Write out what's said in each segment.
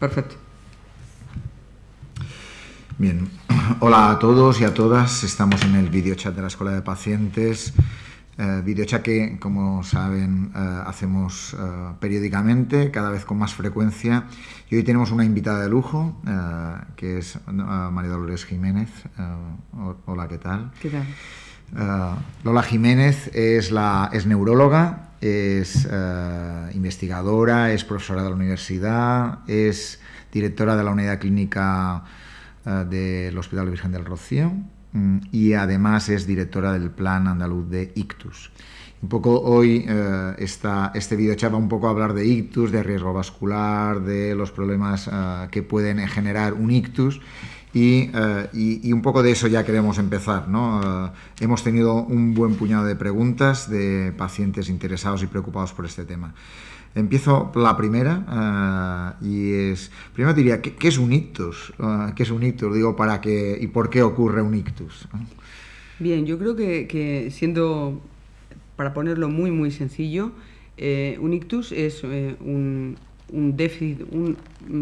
Perfecto. Bien, hola a todos y a todas. Estamos en el videochat de la Escuela de Pacientes. Eh, videochat que, como saben, eh, hacemos eh, periódicamente, cada vez con más frecuencia. Y hoy tenemos una invitada de lujo, eh, que es María Dolores Jiménez. hola, ¿qué tal? ¿Qué tal? Lola Jiménez es, la, es neuróloga, es eh, investigadora, es profesora de la universidad, es directora de la unidad clínica eh, del Hospital Virgen del Rocío mm, y además es directora del Plan Andaluz de Ictus. Un poco hoy eh, este videochat va un poco a hablar de ictus, de riesgo vascular, de los problemas que pueden generar un ictus eh, y, un poco de eso ya queremos empezar. ¿no? Eh, hemos tenido un buen puñado de preguntas de pacientes interesados y preocupados por este tema. Empiezo la primera eh, y es, primero diría, ¿qué, es un ictus? ¿Qué es un ictus? Digo, ¿para qué y por qué ocurre un ictus? Bien, yo creo que, que siendo, para ponerlo muy, muy sencillo, un ictus es un, un déficit, un,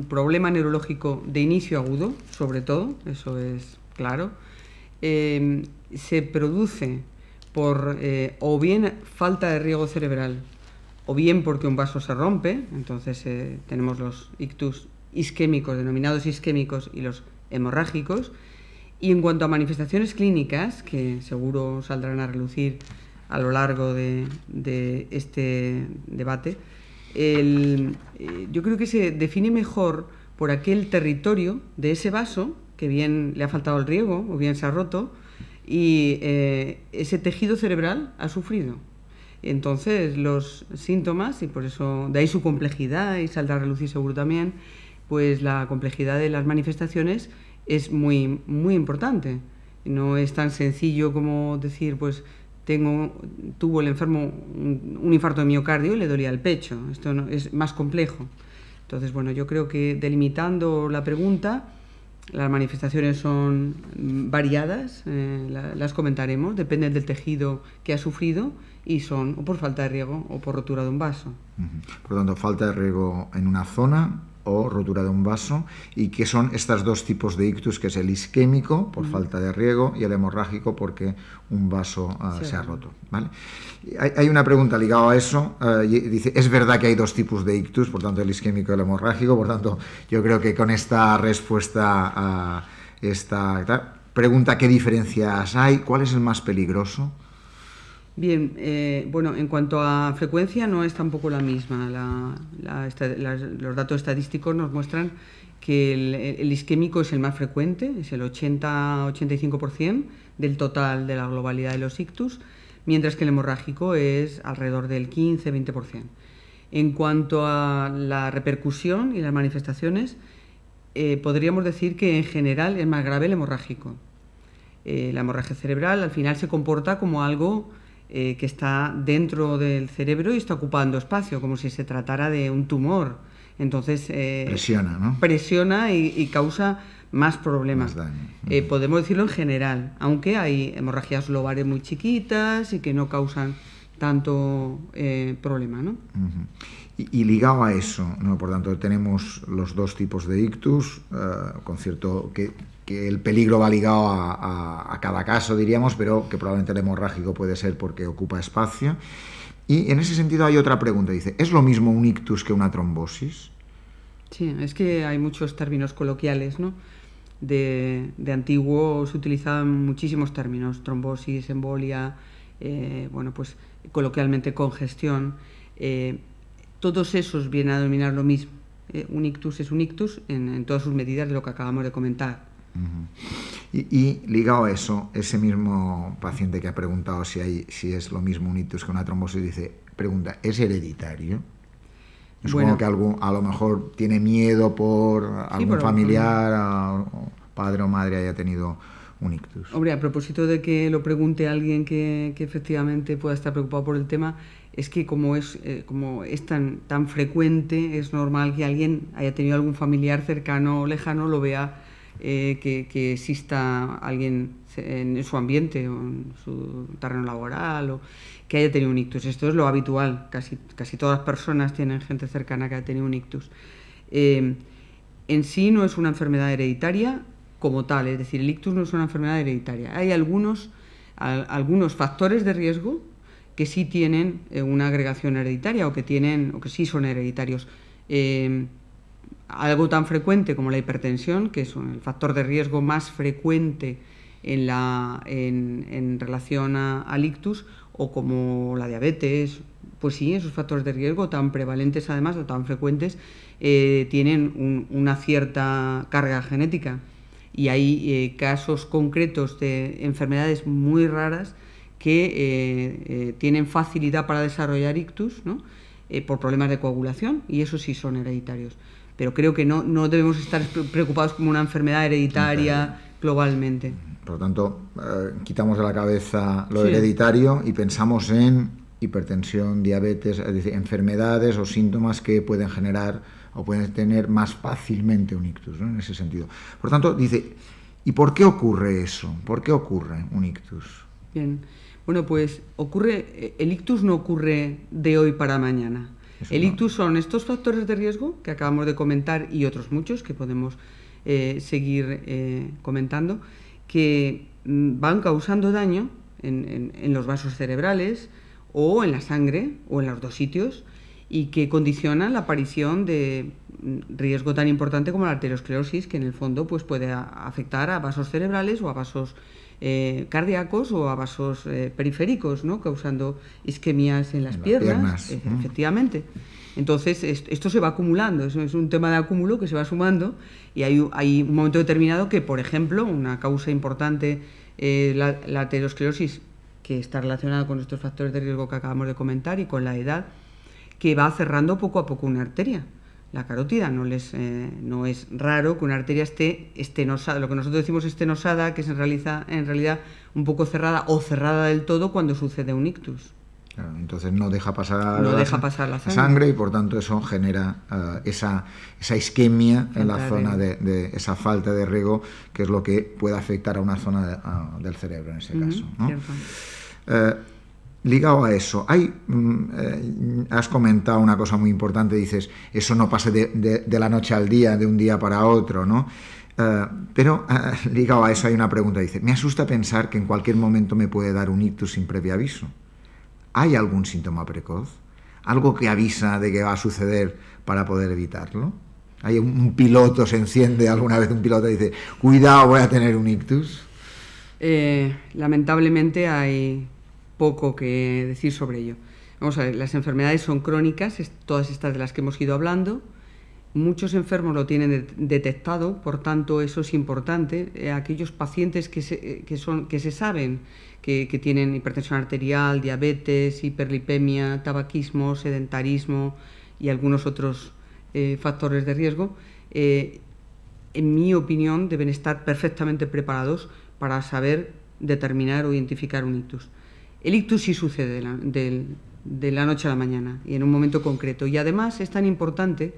problema neurológico de inicio agudo, sobre todo, eso es claro, eh, se produce por eh, o bien falta de riego cerebral, o bien porque un vaso se rompe, entonces eh, tenemos los ictus isquémicos, denominados isquémicos, y los hemorrágicos. Y en cuanto a manifestaciones clínicas, que seguro saldrán a relucir a lo largo de este debate, eh, yo creo que se define mejor por aquel territorio de ese vaso, que bien le ha faltado el riego o bien se ha roto, y eh, ese tejido cerebral ha sufrido. Entonces los síntomas, y por eso de ahí su complejidad, y saldrá a relucir seguro también, pues la complejidad de las manifestaciones es muy, muy importante. No es tan sencillo como decir, pues tengo, tuvo el enfermo un, infarto de miocardio y le dolía el pecho. Esto es más complejo. Entonces, bueno, yo creo que delimitando la pregunta, las manifestaciones son mm, variadas, eh, las comentaremos, dependen del tejido que ha sufrido y son o por falta de riego o por rotura de un vaso. Por lo tanto, falta de riego en una zona, o rotura de un vaso, y que son estos dos tipos de ictus, que es el isquémico por falta de riego y el hemorrágico porque un vaso ah, se ha roto. ¿vale? Hay, una pregunta ligada a eso, eh, dice, ¿es verdad que hay dos tipos de ictus, por tanto el isquémico y el hemorrágico? Por tanto, yo creo que con esta respuesta a esta pregunta, ¿qué diferencias hay? ¿Cuál es el más peligroso? Bien, eh, bueno, en cuanto a frecuencia no es tampoco la misma. los datos estadísticos nos muestran que el, isquémico es el más frecuente, es el 80-85% del total de la globalidad de los ictus, mientras que el hemorrágico es alrededor del 15-20%. En cuanto a la repercusión y las manifestaciones, eh, podríamos decir que en general es más grave el hemorrágico. Eh, la hemorragia cerebral al final se comporta como algo eh, que está dentro del cerebro y está ocupando espacio, como si se tratara de un tumor. Entonces. Eh, presiona, Presiona y, causa más problemas. Eh, podemos decirlo en general, aunque hay hemorragias lobares muy chiquitas y que no causan tanto problema, ¿no? y, ligado a eso, ¿no? por tanto, tenemos los dos tipos de ictus, con cierto que que el peligro va ligado a, cada caso, diríamos, pero que probablemente el hemorrágico puede ser porque ocupa espacio. Y en ese sentido hay otra pregunta, dice, ¿es lo mismo un ictus que una trombosis? Sí, es que hay muchos términos coloquiales, ¿no? De, antiguo se utilizaban muchísimos términos, trombosis, embolia, eh, bueno, pues coloquialmente congestión. Eh, todos esos vienen a dominar lo mismo. Eh, un ictus es un ictus en todas sus medidas de lo que acabamos de comentar y, ligado a eso, ese mismo paciente que ha preguntado si, hay, si es lo mismo un ictus que una trombosis, dice, pregunta, ¿es hereditario? bueno. Supongo que a lo mejor tiene miedo por algún familiar, padre o madre haya tenido un ictus. Hombre, a propósito de que lo pregunte a alguien que, efectivamente pueda estar preocupado por el tema, es que como es, eh, como es tan, tan frecuente, es normal que alguien haya tenido algún familiar cercano o lejano, lo vea eh, que, exista alguien en su ambiente, o en su terreno laboral, o que haya tenido un ictus. Esto es lo habitual, casi, casi todas las personas tienen gente cercana que ha tenido un ictus. Eh, en sí no es una enfermedad hereditaria como tal, es decir, el ictus no es una enfermedad hereditaria. Hay algunos, algunos factores de riesgo que sí tienen eh, una agregación hereditaria o que tienen o que sí son hereditarios algo tan frecuente como la hipertensión, que es el factor de riesgo más frecuente en, relación a, al ictus, o como la diabetes, pues sí, esos factores de riesgo tan prevalentes además o tan frecuentes eh, tienen una cierta carga genética. Y hay eh, casos concretos de enfermedades muy raras que eh, tienen facilidad para desarrollar ictus ¿no? por problemas de coagulación y esos sí son hereditarios pero creo que no, debemos estar preocupados como una enfermedad hereditaria globalmente. Por lo tanto, eh, quitamos de la cabeza lo hereditario y pensamos en hipertensión, diabetes, enfermedades o síntomas que pueden generar o pueden tener más fácilmente un ictus, ¿no? en ese sentido. Por lo tanto, dice, ¿y por qué ocurre eso? ¿Por qué ocurre un ictus? Bien, bueno, pues ocurre, eh, el ictus no ocurre de hoy para mañana el ictus son estos factores de riesgo que acabamos de comentar y otros muchos que podemos eh, seguir eh, comentando, que mm, van causando daño en, los vasos cerebrales o en la sangre o en los dos sitios y que condicionan la aparición de mm, riesgo tan importante como la arteriosclerosis, que en el fondo pues, puede afectar a vasos cerebrales o a vasos eh, cardíacos o a vasos eh, periféricos, causando isquemias en las piernas, e- efectivamente. Entonces, esto se va acumulando, es un tema de acúmulo que se va sumando y hay, un momento determinado que, por ejemplo, una causa importante, eh, la, la aterosclerosis, que está relacionada con estos factores de riesgo que acabamos de comentar y con la edad, que va cerrando poco a poco una arteria la carótida. No, les, eh, no es raro que una arteria esté estenosada, lo que nosotros decimos estenosada, que se realiza, en realidad un poco cerrada o cerrada del todo cuando sucede un ictus. entonces no deja pasar, la, sangre. y por tanto eso genera eh, esa, esa, isquemia en la zona de, esa falta de riego que es lo que puede afectar a una zona del cerebro en ese caso ligado a eso, hay, mm, eh, has comentado una cosa muy importante, dices, eso no pase de, la noche al día, de un día para otro, ¿no? Eh, pero eh, ligado a eso hay una pregunta, dice, me asusta pensar que en cualquier momento me puede dar un ictus sin previo aviso. ¿Hay algún síntoma precoz? ¿Algo que avisa de que va a suceder para poder evitarlo? ¿Hay un, un piloto, se enciende alguna vez un piloto y dice, cuidado, voy a tener un ictus? lamentablemente hay poco que decir sobre ello. Vamos a ver, las enfermedades son crónicas, todas estas de las que hemos ido hablando. Muchos enfermos lo tienen detectado, por tanto eso es importante. Eh, aquellos pacientes que se, eh, son, que se saben que, tienen hipertensión arterial, diabetes, hiperlipemia, tabaquismo, sedentarismo y algunos otros eh, factores de riesgo, en mi opinión deben estar perfectamente preparados para saber determinar o identificar un ictus. El ictus sí sucede de la, noche a la mañana y en un momento concreto. Y además es tan importante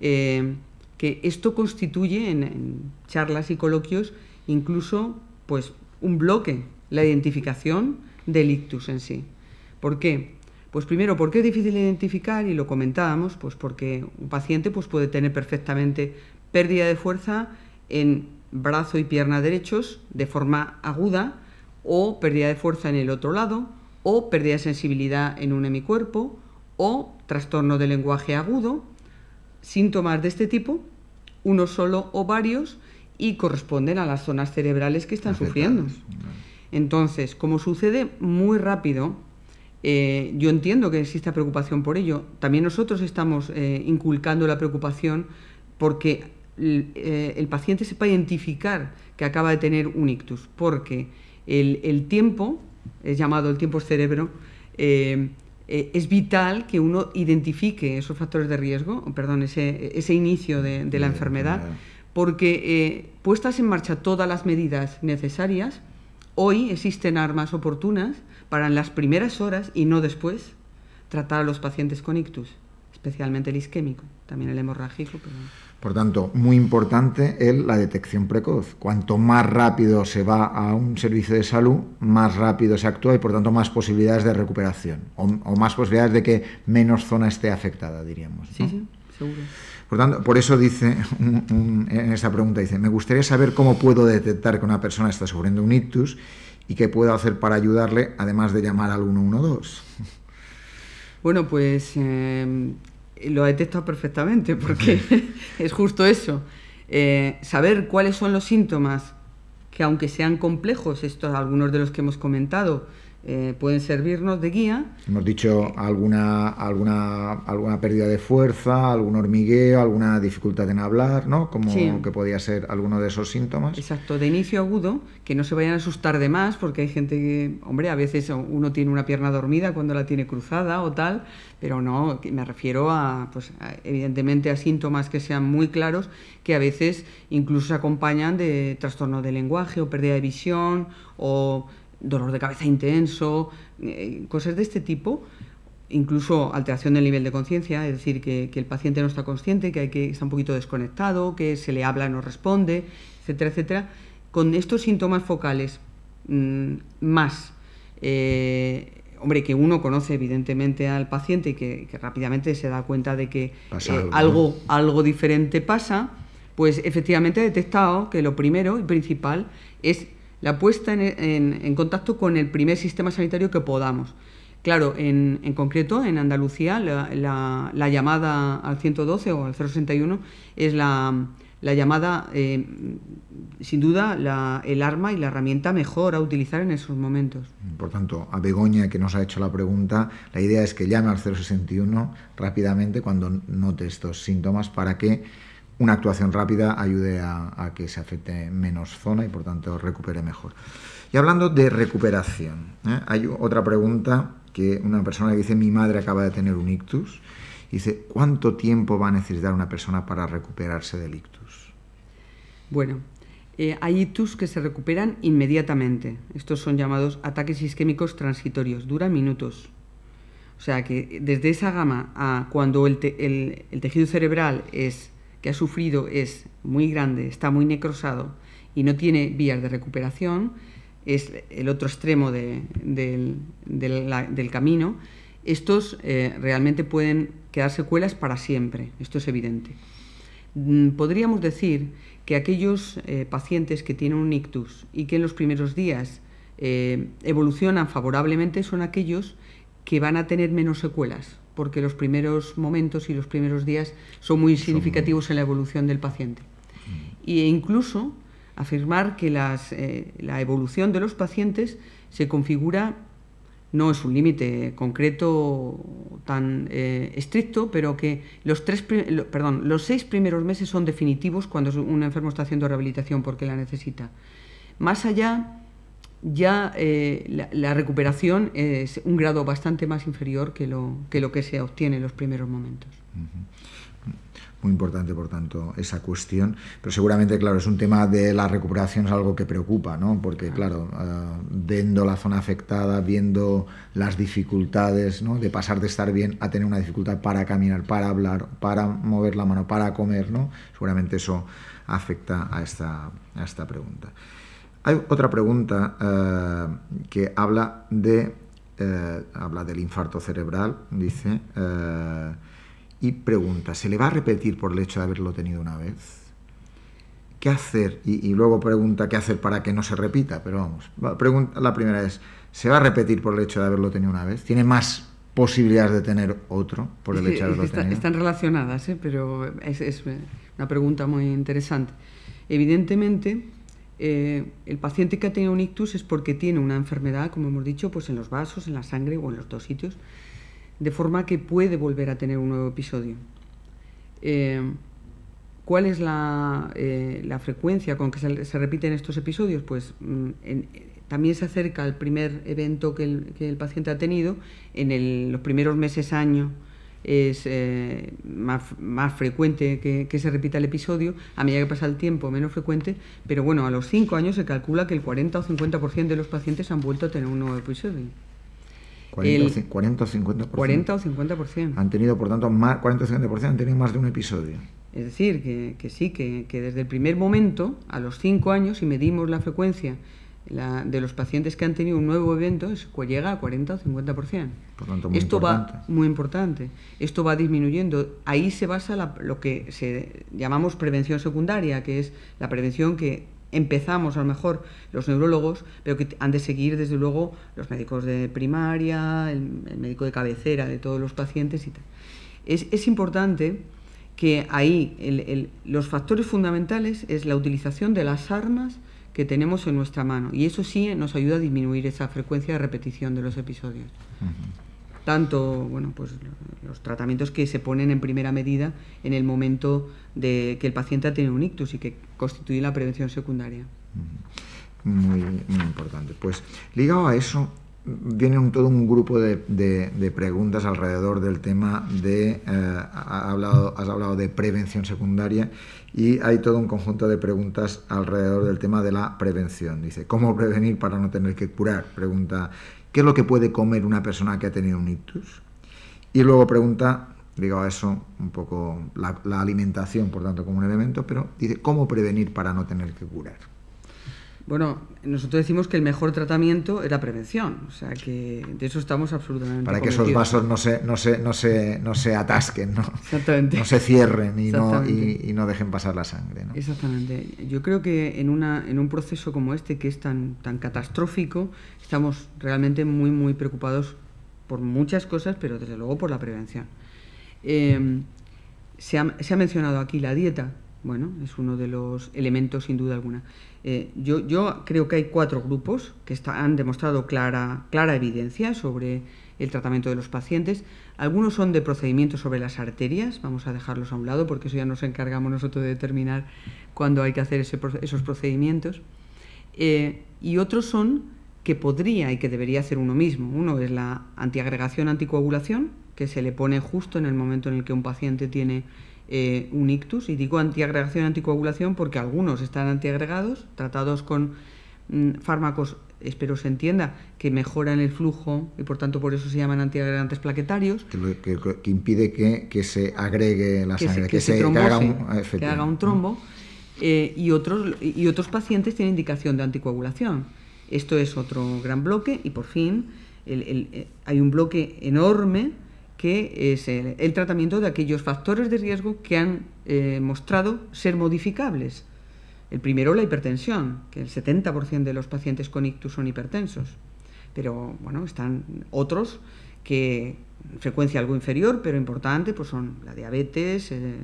eh, que esto constituye en, charlas y coloquios incluso pues, un bloque, la identificación del ictus en sí. ¿Por qué? Pues primero, porque es difícil identificar? Y lo comentábamos, pues porque un paciente pues, puede tener perfectamente pérdida de fuerza en brazo y pierna derechos de forma aguda, o pérdida de fuerza en el otro lado, o pérdida de sensibilidad en un hemicuerpo, o trastorno de lenguaje agudo. Síntomas de este tipo, uno solo o varios, y corresponden a las zonas cerebrales que están sufriendo. Entonces, como sucede muy rápido, eh, yo entiendo que exista preocupación por ello. También nosotros estamos eh, inculcando la preocupación porque eh, el paciente sepa identificar que acaba de tener un ictus, porque el, tiempo, es llamado el tiempo cerebro, eh, eh, es vital que uno identifique esos factores de riesgo, perdón, ese, inicio de, la enfermedad, porque eh, puestas en marcha todas las medidas necesarias, hoy existen armas oportunas para en las primeras horas y no después tratar a los pacientes con ictus, especialmente el isquémico, también el hemorrágico. Pero... Por tanto, muy importante es la detección precoz. Cuanto más rápido se va a un servicio de salud, más rápido se actúa y por tanto más posibilidades de recuperación o, más posibilidades de que menos zona esté afectada, diríamos. Sí, sí, seguro. Por, tanto, por eso dice en esa pregunta, dice, me gustaría saber cómo puedo detectar que una persona está sufriendo un ictus y qué puedo hacer para ayudarle, además de llamar al 112. Bueno, pues em, lo detectado perfectamente porque es justo eso. Eh, saber cuáles son los síntomas, que aunque sean complejos, estos algunos de los que hemos comentado, eh, pueden servirnos de guía. Hemos dicho alguna, alguna, alguna pérdida de fuerza, algún hormigueo, alguna dificultad en hablar, ¿no? Como que podía ser alguno de esos síntomas. Exacto, de inicio agudo, que no se vayan a asustar de más, porque hay gente que, hombre, a veces uno tiene una pierna dormida cuando la tiene cruzada o tal, pero no, me refiero a, pues, evidentemente, a síntomas que sean muy claros, que a veces incluso se acompañan de trastorno de lenguaje o pérdida de visión o dolor de cabeza intenso, eh, cosas de este tipo, incluso alteración del nivel de conciencia, es decir, que, el paciente no está consciente, que, hay que está un poquito desconectado, que se le habla y no responde, etcétera, etcétera. Con estos síntomas focales mm, más, eh, hombre, que uno conoce evidentemente al paciente y que, rápidamente se da cuenta de que eh, algo, algo diferente pasa, pues efectivamente he detectado que lo primero y principal es la puesta en, contacto con el primer sistema sanitario que podamos. Claro, en, concreto, en Andalucía, la, llamada al 112 o al 061 es la, llamada, eh, sin duda, el arma y la herramienta mejor a utilizar en esos momentos. Por tanto, a Begoña, que nos ha hecho la pregunta, la idea es que llame al 061 rápidamente cuando note estos síntomas para que una actuación rápida ayude a, que se afecte menos zona y por tanto recupere mejor. Y hablando de recuperación, ¿eh? hay otra pregunta que una persona que dice mi madre acaba de tener un ictus, dice ¿cuánto tiempo va a necesitar una persona para recuperarse del ictus? Bueno, eh, hay ictus que se recuperan inmediatamente. Estos son llamados ataques isquémicos transitorios, duran minutos. O sea que desde esa gama a cuando el tejido cerebral es que ha sufrido es muy grande, está muy necrosado y no tiene vías de recuperación, es el otro extremo del camino, estos eh, realmente pueden quedar secuelas para siempre, esto es evidente. Mm, podríamos decir que aquellos eh, pacientes que tienen un ictus y que en los primeros días eh, evolucionan favorablemente son aquellos que van a tener menos secuelas, porque los primeros momentos y los primeros días son muy significativos en la evolución del paciente. Mm. E incluso afirmar que eh, la evolución de los pacientes se configura, no es un límite concreto tan eh, estricto, pero que los, tres, perdón, los seis primeros meses son definitivos cuando un enfermo está haciendo rehabilitación porque la necesita. Más allá ya eh, la, recuperación es un grado bastante más inferior que lo que, lo que se obtiene en los primeros momentos. Muy importante, por tanto, esa cuestión. Pero seguramente, claro, es un tema de la recuperación, es algo que preocupa, ¿no? Porque, claro, ah, viendo la zona afectada, viendo las dificultades, ¿no? De pasar de estar bien a tener una dificultad para caminar, para hablar, para mover la mano, para comer, ¿no? Seguramente eso afecta a esta pregunta. Hay otra pregunta eh, que habla de eh, habla del infarto cerebral, dice, eh, y pregunta, ¿se le va a repetir por el hecho de haberlo tenido una vez? ¿Qué hacer? Y, luego pregunta qué hacer para que no se repita, pero vamos, la, pregunta, la primera es, ¿se va a repetir por el hecho de haberlo tenido una vez? ¿Tiene más posibilidades de tener otro por el hecho de haberlo tenido? Están relacionadas, pero es una pregunta muy interesante. Evidentemente, eh, el paciente que ha tenido un ictus es porque tiene una enfermedad, como hemos dicho, pues en los vasos, en la sangre o en los dos sitios, de forma que puede volver a tener un nuevo episodio. Eh, ¿Cuál es eh, la, frecuencia con que se, repiten estos episodios? Pues mm, también se acerca al primer evento que el, paciente ha tenido en los primeros meses, año es eh, más, frecuente que, se repita el episodio, a medida que pasa el tiempo menos frecuente, pero bueno, a los 5 años se calcula que el 40 o 50% de los pacientes han vuelto a tener un nuevo episodio. 40, el, 40 o 50%. 40 o 50%. Han tenido, por tanto, más, 40 o 50% han tenido más de un episodio. Es decir, que, sí, que, que desde el primer momento, a los 5 años, si medimos la frecuencia de los pacientes que han tenido un nuevo evento es, llega a 40 o 50%. Por tanto, muy Esto importante. va muy importante. Esto va disminuyendo. Ahí se basa lo que se llamamos prevención secundaria, que es la prevención que empezamos a lo mejor los neurólogos, pero que han de seguir desde luego los médicos de primaria, el, médico de cabecera de todos los pacientes y tal. Es, es importante que ahí los factores fundamentales es la utilización de las armas que tenemos en nuestra mano. Y eso sí nos ayuda a disminuir esa frecuencia de repetición de los episodios. Tanto, bueno, pues los tratamientos que se ponen en primera medida en el momento de que el paciente ha tenido un ictus y que constituye la prevención secundaria. muy, importante. Pues ligado a eso, viene todo un grupo de, preguntas alrededor del tema de, eh, has hablado de prevención secundaria y hay todo un conjunto de preguntas alrededor del tema de la prevención. Dice, ¿cómo prevenir para no tener que curar? Pregunta, ¿qué es lo que puede comer una persona que ha tenido un ictus? Y luego pregunta, digo a eso un poco la alimentación, por tanto, como un elemento, pero dice, ¿cómo prevenir para no tener que curar? Bueno, nosotros decimos que el mejor tratamiento es la prevención, o sea que de eso estamos absolutamente Para que esos vasos no se, no se, no se, no se atasquen, ¿no? Exactamente. No se cierren y no, y, no dejen pasar la sangre, ¿no? Exactamente. Yo creo que en, una, en un proceso como este, que es tan, tan catastrófico, estamos realmente muy, muy preocupados por muchas cosas, pero desde luego por la prevención. Em, se, ha, se ha mencionado aquí la dieta, bueno, es uno de los elementos sin duda alguna. Eh, yo, creo que hay cuatro grupos que han demostrado clara, evidencia sobre el tratamiento de los pacientes. Algunos son de procedimientos sobre las arterias, vamos a dejarlos a un lado porque eso ya nos encargamos nosotros de determinar cuándo hay que hacer esos procedimientos. Eh, y otros son que podría y que debería hacer uno mismo. Uno es la antiagregación, anticoagulación, que se le pone justo en el momento en el que un paciente tiene eh, un ictus. Y digo antiagregación, anticoagulación porque algunos están antiagregados, tratados con mm, fármacos, espero se entienda, que mejoran el flujo y por tanto por eso se llaman antiagregantes plaquetarios. Que, impide que, se agregue la sangre, que, se, haga un, que, haga un, trombo. Eh, y, otros, y otros pacientes tienen indicación de anticoagulación. Esto es otro gran bloque y por fin el, eh, hay un bloque enorme que es el, tratamiento de aquellos factores de riesgo que han eh, mostrado ser modificables. El primero, la hipertensión, que el 70% de los pacientes con ictus son hipertensos. Pero bueno, están otros que frecuencia algo inferior, pero importante, pues son la diabetes, eh,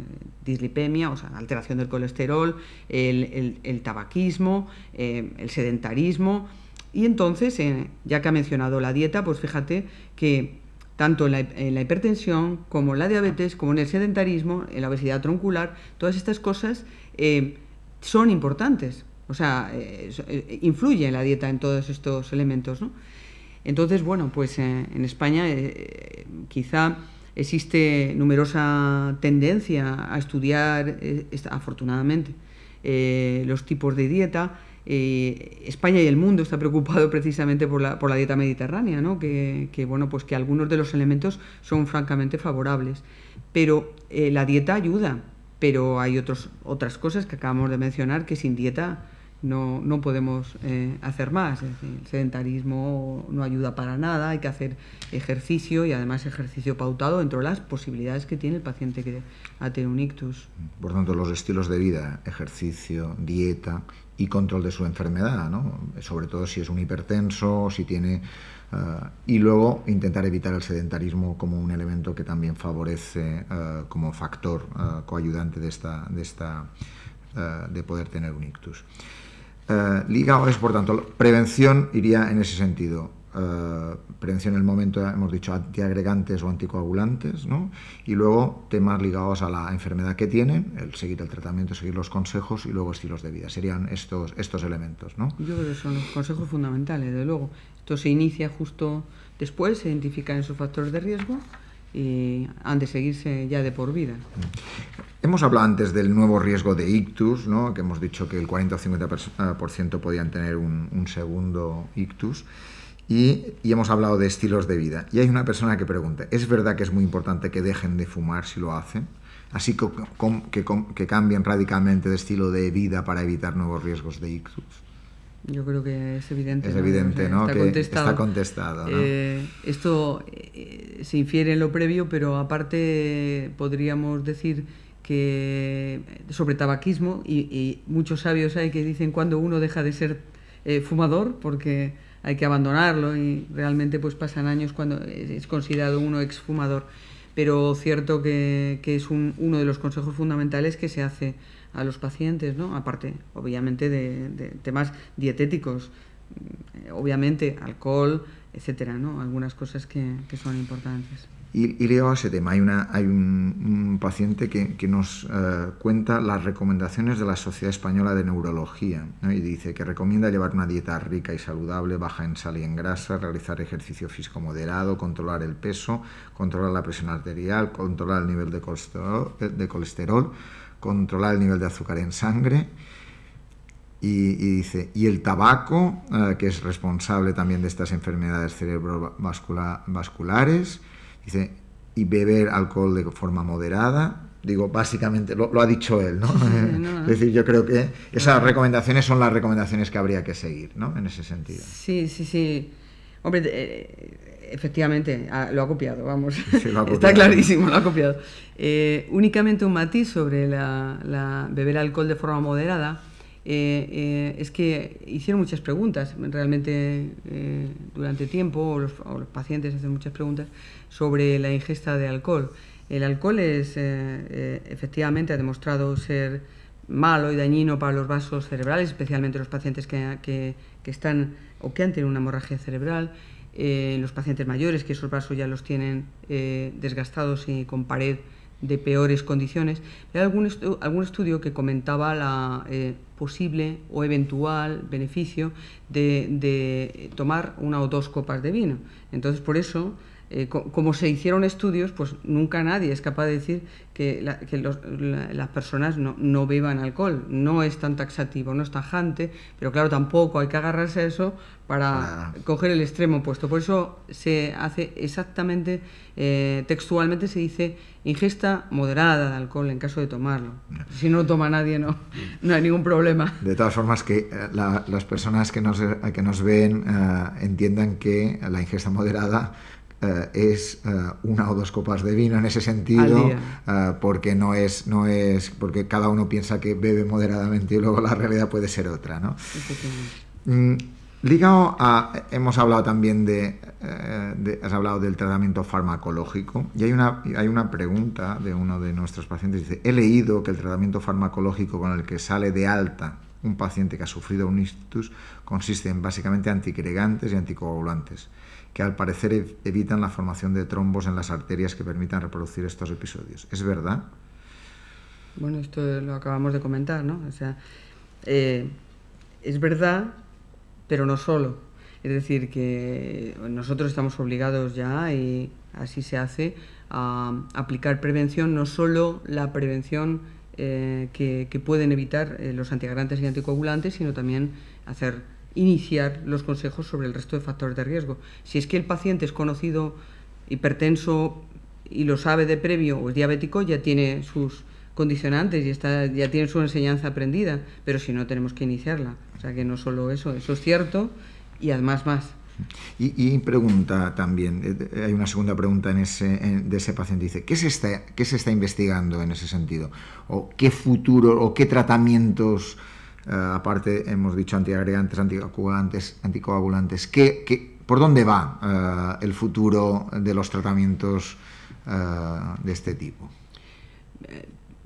dislipemia, o sea, alteración del colesterol, el, tabaquismo, eh, el sedentarismo. Y entonces, ya que ha mencionado la dieta, pues fíjate que tanto en eh, la, hipertensión como en la diabetes, como en el sedentarismo, en la obesidad troncular, todas estas cosas eh, son importantes, o sea, eh, influye la dieta en todos estos elementos. Entonces, bueno, pues en España quizá existe numerosa tendencia a estudiar, afortunadamente, los tipos de dieta, eh, España y el mundo está preocupado precisamente por la, por la dieta mediterránea, que, bueno, pues que algunos de los elementos son francamente favorables. Pero eh, la dieta ayuda, pero hay otras cosas que acabamos de mencionar que sin dieta no, podemos eh, hacer más. el sedentarismo no ayuda para nada, hay que hacer ejercicio y además ejercicio pautado dentro de las posibilidades que tiene el paciente que ha tenido un ictus. Por tanto, los estilos de vida, ejercicio, dieta, y control de su enfermedad, ¿no? sobre todo si es un hipertenso, si tiene... Eh, y luego intentar evitar el sedentarismo como un elemento que también favorece eh, como factor eh, coayudante de, esta, de, esta, de poder tener un ictus. liga, por tanto, prevención iría en ese sentido eh, prevención en el momento, hemos dicho antiagregantes o anticoagulantes, ¿no? y luego temas ligados a la enfermedad que tienen, el seguir el tratamiento, seguir los consejos y luego estilos de vida. Serían estos, estos elementos. ¿no? Yo creo que son los consejos fundamentales, de luego. Esto se inicia justo después, se identifican esos factores de riesgo y han de seguirse ya de por vida. Mm. Hemos hablado antes del nuevo riesgo de ictus, ¿no? que hemos dicho que el 40 o 50% eh, podían tener un segundo ictus y, hemos hablado de estilos de vida. Y hay una persona que pregunta, ¿es verdad que es muy importante que dejen de fumar si lo hacen? Así que, que, cambien radicalmente de estilo de vida para evitar nuevos riesgos de ictus. Yo creo que es evidente. Es evidente, ¿no? Está, que contestado. Eh, esto eh, se infiere en lo previo, pero aparte podríamos decir que sobre tabaquismo y, muchos sabios hay que dicen cuando uno deja de ser eh, fumador porque hay que abandonarlo y realmente pues pasan años cuando es considerado uno exfumador. Pero cierto que, es uno de los consejos fundamentales que se hace a los pacientes, ¿no? Aparte, obviamente, de, temas dietéticos, mm, obviamente, alcohol, etcétera, ¿no? Algunas cosas que son importantes. Y, leo a ese tema, hay, un, paciente que, nos eh, cuenta las recomendaciones de la Sociedad Española de Neurología y dice que recomienda llevar una dieta rica y saludable, baja en sal y en grasa, realizar ejercicio físico moderado, controlar el peso, controlar la presión arterial, controlar el nivel de colesterol, controlar el nivel de azúcar en sangre. Y, dice, y el tabaco, eh, que es responsable también de estas enfermedades cerebrovasculares, Dice, y beber alcohol de forma moderada. Digo, básicamente lo, ha dicho él, ¿no? es decir, yo creo que esas recomendaciones son las recomendaciones que habría que seguir, ¿no? En ese sentido. Sí, sí, sí. Hombre, eh, efectivamente, ah, lo ha copiado, vamos. Está clarísimo, lo ha copiado. Eh, únicamente un matiz sobre la beber alcohol de forma moderada eh, eh, es que hicieron muchas preguntas, realmente eh, durante tiempo, los, pacientes hacen muchas preguntas sobre la ingesta de alcohol. El alcohol es, efectivamente ha demostrado ser malo y dañino para los vasos cerebrales, especialmente los pacientes que, están o que han tenido una hemorragia cerebral, los pacientes mayores que esos vasos ya los tienen desgastados y con pared de peores condiciones. Hay algún, algún estudio que comentaba la eh, posible o eventual beneficio de, de, tomar una o dos copas de vino. Entonces, por eso, eh, como se hicieron estudios, pues nunca nadie es capaz de decir que, las personas no, beban alcohol. No es tan taxativo, no es tajante, pero claro, tampoco hay que agarrarse a eso para coger el extremo opuesto. Por eso se hace exactamente eh, textualmente se dice ingesta moderada de alcohol en caso de tomarlo. Si no lo toma nadie, no, no hay ningún problema. De todas formas, que eh, las personas que nos, eh, que nos ven entiendan que la ingesta moderada es una o dos copas de vino en ese sentido, porque no es, no es, porque cada uno piensa que bebe moderadamente y luego la realidad puede ser otra, ¿no? Ligado hemos hablado también eh, de, has hablado del tratamiento farmacológico y hay una, hay una pregunta de uno de nuestros pacientes, dice, he leído que el tratamiento farmacológico con el que sale de alta un paciente que ha sufrido un ictus consiste en básicamente anticregantes y anticoagulantes, que al parecer evitan la formación de trombos en las arterias que permitan reproducir estos episodios. ¿Es verdad? Bueno, esto lo acabamos de comentar, ¿no? O sea, eh, es verdad pero no solo. Es decir, que nosotros estamos obligados ya, y así se hace, a aplicar prevención, no solo la prevención eh, que, pueden evitar eh, los antiagrantes y anticoagulantes, sino también hacer iniciar los consejos sobre el resto de factores de riesgo. Si es que el paciente es conocido hipertenso y lo sabe de previo o es diabético, ya tiene sus condicionantes y está, ya tienen su enseñanza aprendida, pero si no tenemos que iniciarla. O sea que no solo eso, eso es cierto y además más. Y, pregunta también, eh, hay una segunda pregunta en ese, de ese paciente, dice, ¿qué se, está, ¿qué se está investigando en ese sentido? ¿O qué futuro o qué tratamientos, eh, aparte hemos dicho antiagregantes, anticoagulantes, anticoagulantes, ¿qué, por dónde va eh, el futuro de los tratamientos de este tipo?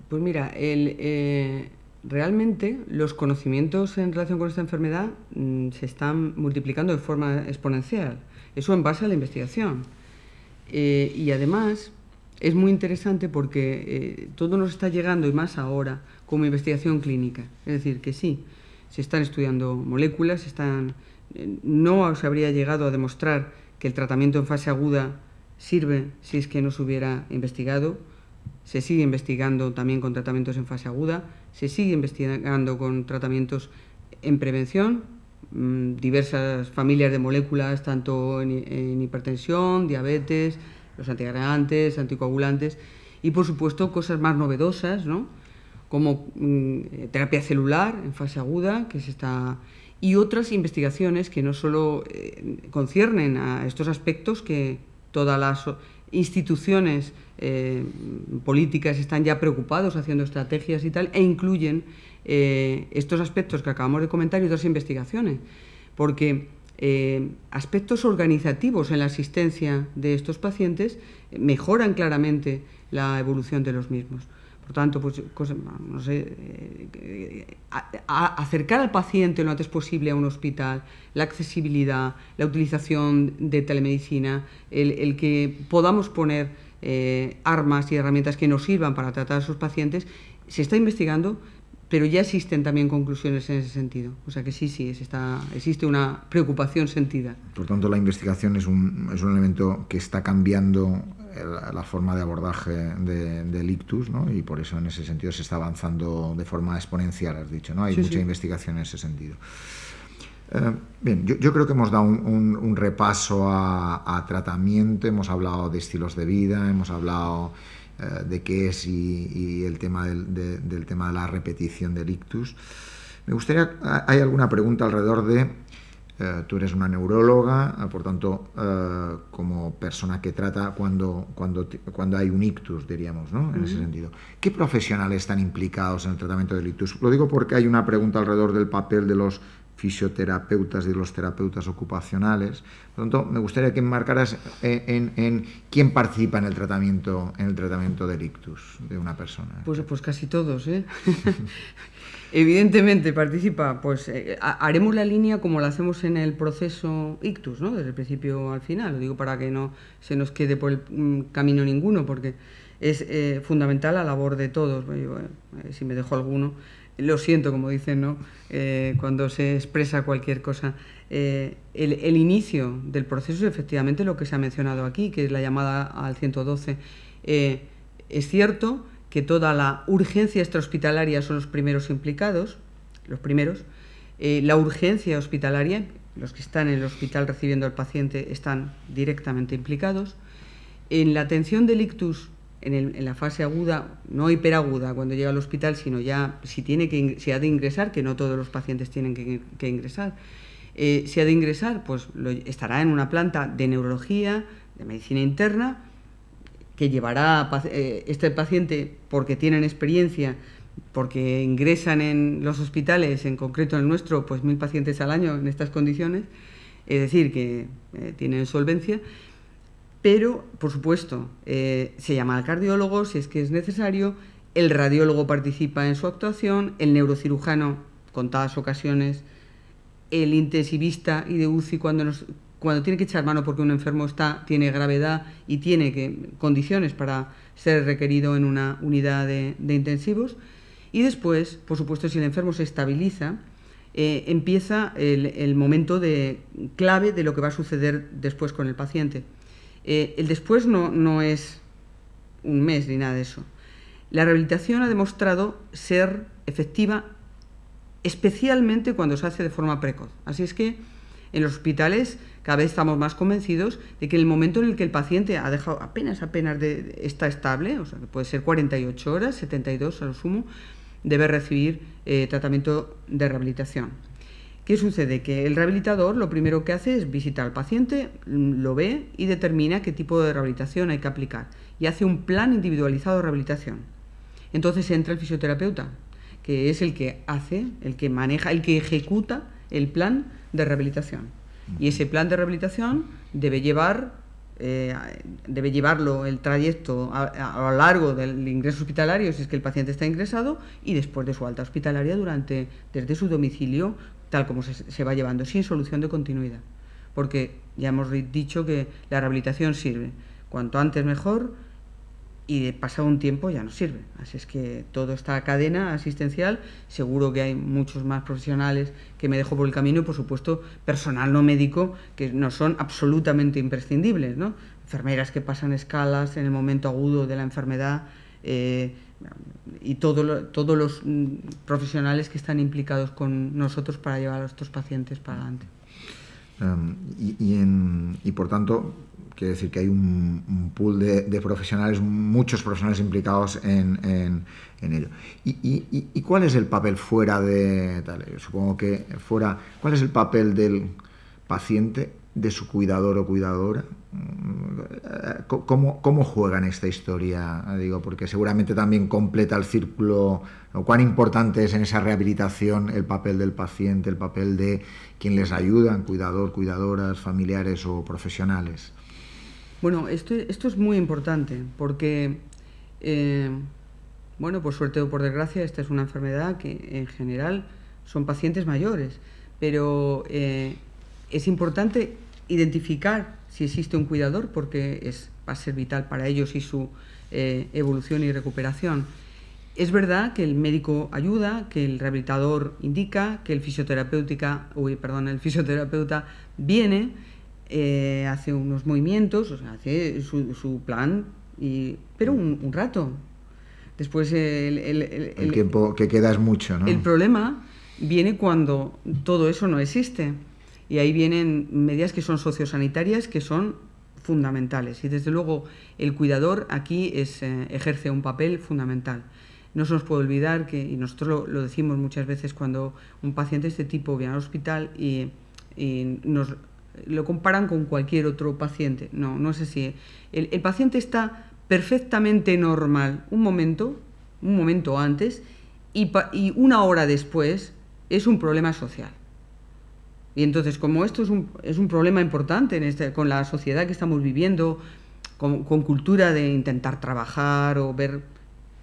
Pues mira, eh, realmente los conocimientos en relación con esta enfermedad mm, se están multiplicando de forma exponencial, eso en base a la investigación. Eh, y además es muy interesante porque eh, todo nos está llegando, y más ahora, como investigación clínica. Es decir, que sí, se están estudiando moléculas, están, no se habría llegado a demostrar que el tratamiento en fase aguda sirve si es que no se hubiera investigado se sigue investigando también con tratamientos en fase aguda, se sigue investigando con tratamientos en prevención, mm, diversas familias de moléculas, tanto en, hipertensión, diabetes, los antiagregantes, anticoagulantes y por supuesto cosas más novedosas, ¿no? como mm, terapia celular en fase aguda, que se está y otras investigaciones que no solo eh, conciernen a estos aspectos que todas las instituciones eh, políticas están ya preocupados haciendo estrategias y tal, e incluyen eh, estos aspectos que acabamos de comentar y otras investigaciones, porque eh, aspectos organizativos en la asistencia de estos pacientes mejoran claramente la evolución de los mismos. Por tanto, pues, no sé, eh, acercar al paciente lo antes posible a un hospital, la accesibilidad, la utilización de telemedicina, el, que podamos poner eh, armas y herramientas que nos sirvan para tratar a esos pacientes, se está investigando, pero ya existen también conclusiones en ese sentido. O sea que sí, sí, existe una preocupación sentida. Por tanto, la investigación es un, es un elemento que está cambiando la, forma de abordaje de, del ictus, ¿no? Y por eso en ese sentido se está avanzando de forma exponencial, has dicho, ¿no? Hay mucha investigación en ese sentido. Eh, bien, yo, creo que hemos dado un, repaso a, tratamiento, hemos hablado de estilos de vida, hemos hablado eh, de qué es y, el tema del, tema de la repetición del ictus. Me gustaría, hay alguna pregunta alrededor de eh, tú eres una neuróloga, eh, por tanto, eh, como persona que trata cuando, cuando, cuando hay un ictus, diríamos, ¿no? En ese sentido. ¿Qué profesionales están implicados en el tratamiento del ictus? Lo digo porque hay una pregunta alrededor del papel de los fisioterapeutas y los terapeutas ocupacionales. Por tanto, me gustaría que enmarcaras en, en, en, quién participa en el tratamiento en el tratamiento del ictus de una persona. Pues, pues casi todos, ¿eh? Evidentemente participa, pues eh, haremos la línea como la hacemos en el proceso ictus, ¿no? Desde el principio al final, lo digo para que no se nos quede por el mm, camino ninguno, porque es eh, fundamental la labor de todos. Pues, eh, si me dejo alguno, lo siento, como dicen, ¿no? cuando se expresa cualquier cosa. el, el, inicio del proceso es efectivamente lo que se ha mencionado aquí, que es la llamada al 112. es cierto, que toda la urgencia extrahospitalaria son los primeros implicados, los primeros. Eh, la urgencia hospitalaria, los que están en el hospital recibiendo al paciente están directamente implicados. En la atención del ictus, en, la fase aguda, no hiperaguda cuando llega al hospital, sino ya si, tiene que, si ha de ingresar, que no todos los pacientes tienen que, ingresar, eh, si ha de ingresar, pues estará en una planta de neurología, de medicina interna, que llevará eh, este paciente porque tienen experiencia, porque ingresan en los hospitales, en concreto en el nuestro, pues mil pacientes al año en estas condiciones, es decir, que eh, tienen solvencia, pero, por supuesto, eh, se llama al cardiólogo si es que es necesario, el radiólogo participa en su actuación, el neurocirujano, con contadas ocasiones, el intensivista y de UCI cuando nos cuando tiene que echar mano porque un enfermo está, tiene gravedad y tiene condiciones para ser requerido en una unidad de, intensivos. Y después, por supuesto, si el enfermo se estabiliza, eh, empieza el, momento de, clave de lo que va a suceder después con el paciente. Eh, el después no, no es un mes ni nada de eso. La rehabilitación ha demostrado ser efectiva especialmente cuando se hace de forma precoz. Así es que en los hospitales cada vez estamos más convencidos de que el momento en el que el paciente ha dejado apenas, apenas de, está estable, o sea, puede ser 48 horas, 72 a lo sumo, debe recibir eh, tratamiento de rehabilitación. ¿Qué sucede? Que el rehabilitador lo primero que hace es visitar al paciente, mm, lo ve y determina qué tipo de rehabilitación hay que aplicar y hace un plan individualizado de rehabilitación. Entonces entra el fisioterapeuta, que es el que hace, el que maneja, el que ejecuta el plan de rehabilitación. Y ese plan de rehabilitación debe llevar eh, debe llevarlo el trayecto a, lo largo del ingreso hospitalario si es que el paciente está ingresado y después de su alta hospitalaria durante desde su domicilio tal como se va llevando sin solución de continuidad porque ya hemos dicho que la rehabilitación sirve cuanto antes mejor y de pasado un tiempo ya no sirve. Así es que toda esta cadena asistencial, seguro que hay muchos más profesionales que me dejo por el camino y por supuesto personal no médico que no son absolutamente imprescindibles, ¿no? Enfermeras que pasan escalas en el momento agudo de la enfermedad eh, y todo todos los mm, profesionales que están implicados con nosotros para llevar a estos pacientes para adelante. Em, y, y, en, y, por tanto, quiere decir que hay un, un pool de, de, profesionales, muchos profesionales implicados en, en, ello. Y, y, cuál es el papel fuera de supongo que fuera, ¿cuál es el papel del paciente de su cuidador o cuidadora? ¿Cómo, ¿Cómo, juegan esta historia? Digo, porque seguramente también completa el círculo. ¿Cuán importante es en esa rehabilitación el papel del paciente, el papel de quien les ayuda, cuidador, cuidadoras, familiares o profesionales? Bueno, esto, es muy importante porque, eh, bueno, por suerte o por desgracia, esta es una enfermedad que en general son pacientes mayores, pero eh, es importante identificar si existe un cuidador, porque es, va a ser vital para ellos y su eh, evolución y recuperación. Es verdad que el médico ayuda, que el rehabilitador indica, que el fisioterapéutica, perdón, el fisioterapeuta viene, eh, hace unos movimientos, hace su, plan, pero un, rato. Después el, el, el tiempo que queda es mucho, ¿no? El problema viene cuando todo eso no existe. Y ahí vienen medidas que son sociosanitarias, que son fundamentales. Y desde luego el cuidador aquí eh, ejerce un papel fundamental. No se nos puede olvidar que, y nosotros lo, decimos muchas veces cuando un paciente de este tipo viene al hospital y, nos lo comparan con cualquier otro paciente. No, no sé si El, paciente está perfectamente normal un momento, un momento antes, y, y una hora después es un problema social. Y entonces, como esto es un, es un problema importante este, con la sociedad que estamos viviendo, con, cultura de intentar trabajar o ver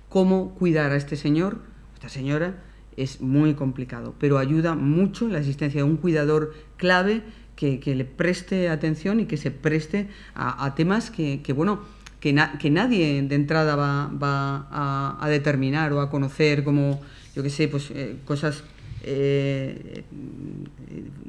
cómo cuidar a este señor, esta señora, es muy complicado. Pero ayuda mucho la existencia de un cuidador clave que, le preste atención y que se preste a, temas que, bueno, que, nadie de entrada va, a, determinar o a conocer, como, yo qué sé, pues eh, cosas eh,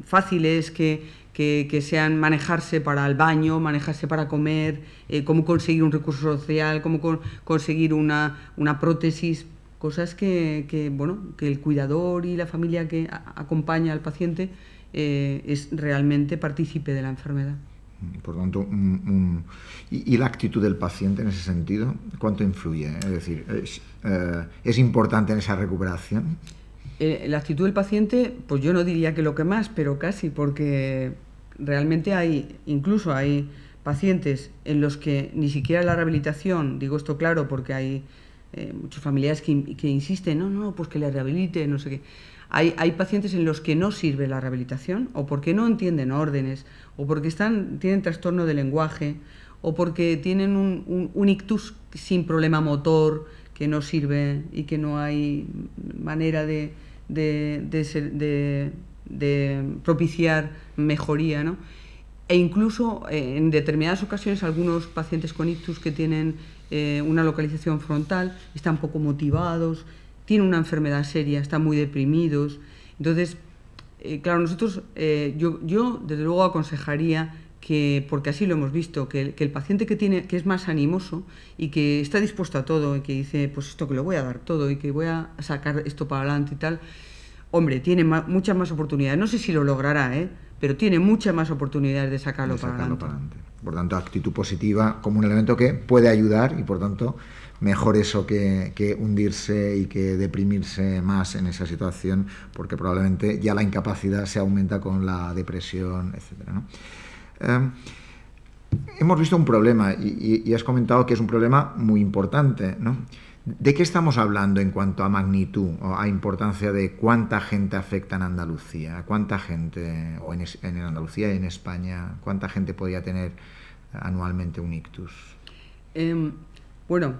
fáciles que, que, que, sean manejarse para el baño, manejarse para comer, eh, cómo conseguir un recurso social, cómo conseguir una, prótesis, cosas que, bueno, que el cuidador y la familia que acompaña al paciente eh, es realmente partícipe de la enfermedad. Por tanto, y, la actitud del paciente en ese sentido, ¿cuánto influye? Es decir, ¿es importante en esa recuperación? eh, la actitud del paciente, pues yo no diría que lo que más, pero casi, porque realmente hay, incluso hay pacientes en los que ni siquiera la rehabilitación, digo esto claro porque hay eh, muchos familiares que, insisten, no, no, pues que le rehabilite, no sé qué. Hay, hay, pacientes en los que no sirve la rehabilitación, o porque no entienden órdenes, o porque están, tienen trastorno de lenguaje, o porque tienen un, un ictus sin problema motor que no sirve y que no hay manera de, de, propiciar mejoría, E incluso eh, en determinadas ocasiones algunos pacientes con ictus que tienen eh, una localización frontal están poco motivados, tienen una enfermedad seria, están muy deprimidos. Entonces, eh, claro, nosotros, yo, yo desde luego aconsejaría que, porque así lo hemos visto, que, el paciente que, tiene, que es más animoso y que está dispuesto a todo y que dice, pues esto que lo voy a dar todo y que voy a sacar esto para adelante y tal, hombre, tiene muchas más oportunidades. No sé si lo logrará, ¿eh? pero tiene muchas más oportunidades de sacarlo, para, adelante. Por tanto, actitud positiva como un elemento que puede ayudar y por tanto mejor eso que, que, hundirse y que deprimirse más en esa situación porque probablemente ya la incapacidad se aumenta con la depresión, etcétera. ¿no? Em, hemos visto un problema y, has comentado que es un problema muy importante. ¿no? ¿De qué estamos hablando en cuanto a magnitud o a importancia de cuánta gente afecta en Andalucía? ¿Cuánta gente, o en, Andalucía y en España, cuánta gente podría tener anualmente un ictus? Em, bueno,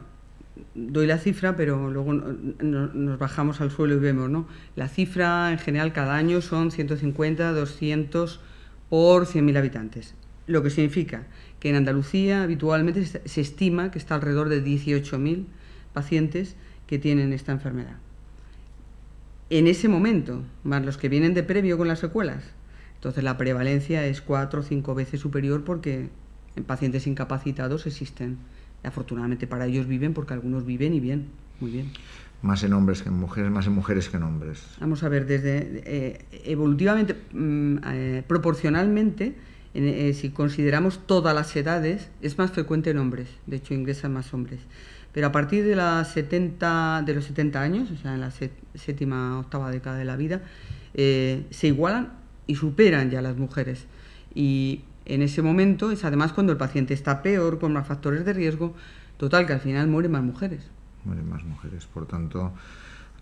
doy la cifra, pero luego nos bajamos al suelo y vemos, ¿no? La cifra en general cada año son 150, 200 por 100.000 habitantes, lo que significa que en Andalucía habitualmente se estima que está alrededor de 18.000 pacientes que tienen esta enfermedad. En ese momento, más los que vienen de previo con las secuelas, entonces la prevalencia es cuatro o cinco veces superior porque en pacientes incapacitados existen. afortunadamente para ellos viven porque algunos viven y bien, muy bien más en hombres que en mujeres, más en mujeres que en hombres. Vamos a ver, desde eh, evolutivamente, mm, eh, proporcionalmente, eh, si consideramos todas las edades, es más frecuente en hombres, de hecho ingresan más hombres. Pero a partir de, 70, de los 70 años, o sea, en la séptima, octava década de la vida, se igualan y superan ya las mujeres. Y en ese momento es además cuando el paciente está peor, con más factores de riesgo, total que al final mueren más mujeres más mujeres. Por tanto,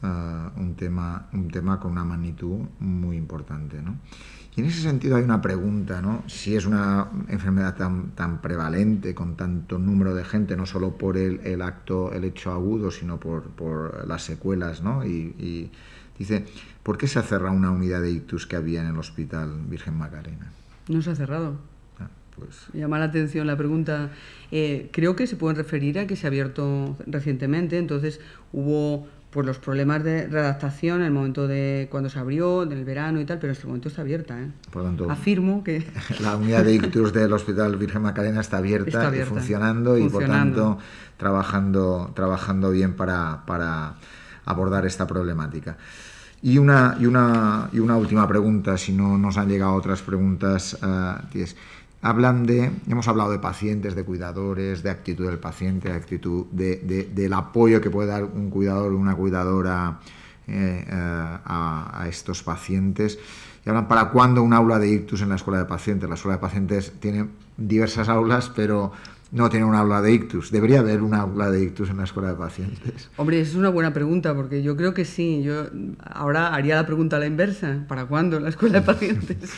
ah, un, tema, un tema con una magnitud muy importante. Y en ese sentido hay una pregunta, ¿no? Si es una enfermedad tan, prevalente, con tanto número de gente, no solo por el, acto, el hecho agudo, sino por, las secuelas, ¿no? Y, dice, ¿por qué se ha cerrado una unidad de ictus que había en el hospital Virgen Macarena? No se ha cerrado pues... llama la atención la pregunta. Eh, creo que se pueden referir a que se ha abierto recientemente, entonces hubo pues los problemas de redactación en el momento de cuando se abrió, en el verano y tal, pero en este momento está abierta. ¿eh? Por tanto, afirmo que... La unidad de ictus del Hospital Virgen Macarena está abierta, Y funcionando, y por tanto trabajando, trabajando bien para, para abordar esta problemática. Y una, y, una, y una última pregunta, si no nos han llegado otras preguntas, eh, hablan de, hemos hablado de pacientes, de cuidadores, de actitud del paciente, de actitud de, del apoyo que puede dar un cuidador o una cuidadora eh, eh, a, estos pacientes. Y hablan para cuándo un aula de ictus en la escuela de pacientes. La escuela de pacientes tiene diversas aulas, pero no tiene un aula de ictus. ¿Debería haber un aula de ictus en la escuela de pacientes? Hombre, es una buena pregunta, porque yo creo que sí. Yo ahora haría la pregunta a la inversa. ¿Para cuándo la escuela de pacientes?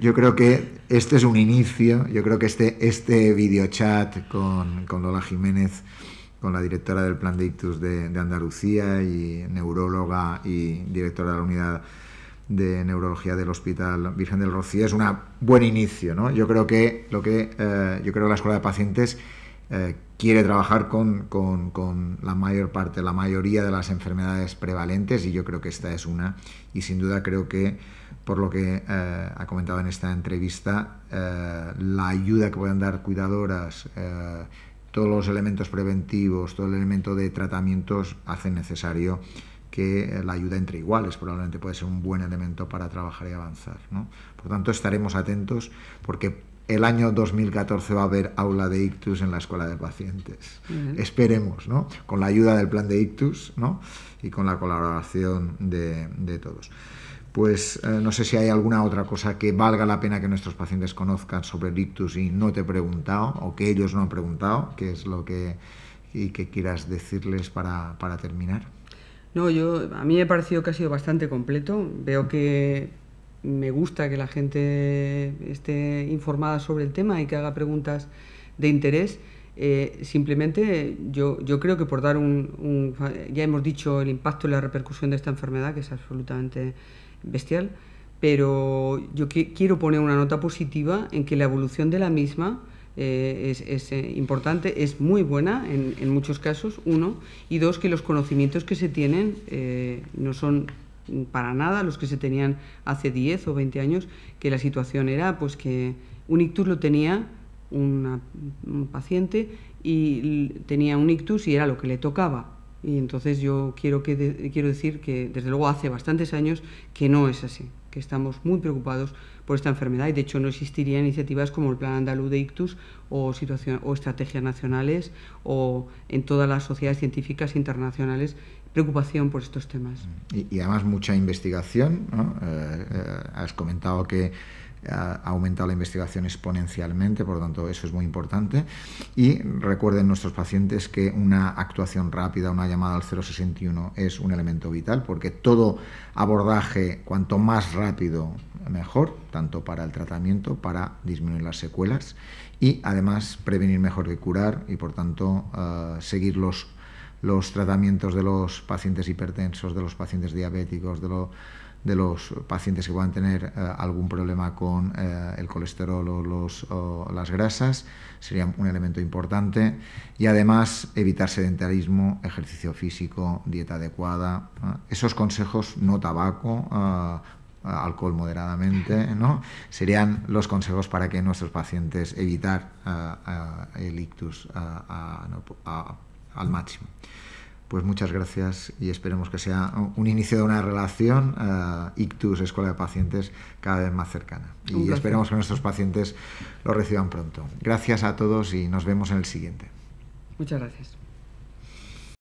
Yo creo que este es un inicio, yo creo que este, este videochat con, con Lola Jiménez, con la directora del Plan de Ictus de, Andalucía y neuróloga y directora de la unidad de neurología del Hospital Virgen del Rocío, es un buen inicio. ¿no? Yo creo que lo que eh, yo creo que la Escuela de Pacientes eh, quiere trabajar con, con, con, la mayor parte, la mayoría de las enfermedades prevalentes y yo creo que esta es una y sin duda creo que por lo que eh, ha comentado en esta entrevista, eh, la ayuda que pueden dar cuidadoras, eh, todos los elementos preventivos, todo el elemento de tratamientos hace necesario que la ayuda entre iguales probablemente puede ser un buen elemento para trabajar y avanzar. ¿no? Por tanto, estaremos atentos porque el año 2014 va a haber aula de ictus en la escuela de pacientes. Esperemos, Con la ayuda del plan de ictus y con la colaboración de todos pues eh, no sé si hay alguna otra cosa que valga la pena que nuestros pacientes conozcan sobre el ictus y no te he preguntado o que ellos no han preguntado, qué es lo que, y que quieras decirles para, terminar. No, yo, a mí me ha parecido que ha sido bastante completo. Veo que me gusta que la gente esté informada sobre el tema y que haga preguntas de interés. Eh, simplemente yo, creo que por dar un, ya hemos dicho el impacto y la repercusión de esta enfermedad, que es absolutamente bestial, pero yo quiero poner una nota positiva en que la evolución de la misma eh, es, eh, importante, es muy buena en, muchos casos, uno, y dos, que los conocimientos que se tienen eh, no son para nada los que se tenían hace 10 o 20 años, que la situación era pues que un ictus lo tenía un paciente y tenía un ictus y era lo que le tocaba. Y entonces yo quiero, que quiero decir que desde luego hace bastantes años que no es así, que estamos muy preocupados por esta enfermedad y de hecho no existirían iniciativas como el Plan Andaluz de Ictus o, o estrategias nacionales o en todas las sociedades científicas internacionales preocupación por estos temas. Y, además mucha investigación. Eh, eh, has comentado que ha aumentado la investigación exponencialmente, por lo tanto eso es muy importante. Y recuerden nuestros pacientes que una actuación rápida, una llamada al 061 es un elemento vital porque todo abordaje, cuanto más rápido, mejor, tanto para el tratamiento, para disminuir las secuelas y además prevenir mejor que curar y por tanto eh, seguir los tratamientos de los pacientes hipertensos, de los pacientes diabéticos, de los de los pacientes que puedan tener eh, algún problema con eh, el colesterol o, las grasas sería un elemento importante y además evitar sedentarismo, ejercicio físico, dieta adecuada. Esos consejos no tabaco, eh, alcohol moderadamente, ¿no? serían los consejos para que nuestros pacientes evitar el ictus al máximo pues muchas gracias y esperemos que sea un inicio de una relación eh, Ictus Escuela de Pacientes cada vez más cercana. y esperamos esperemos que nuestros pacientes lo reciban pronto. Gracias a todos y nos vemos en el siguiente. Muchas gracias.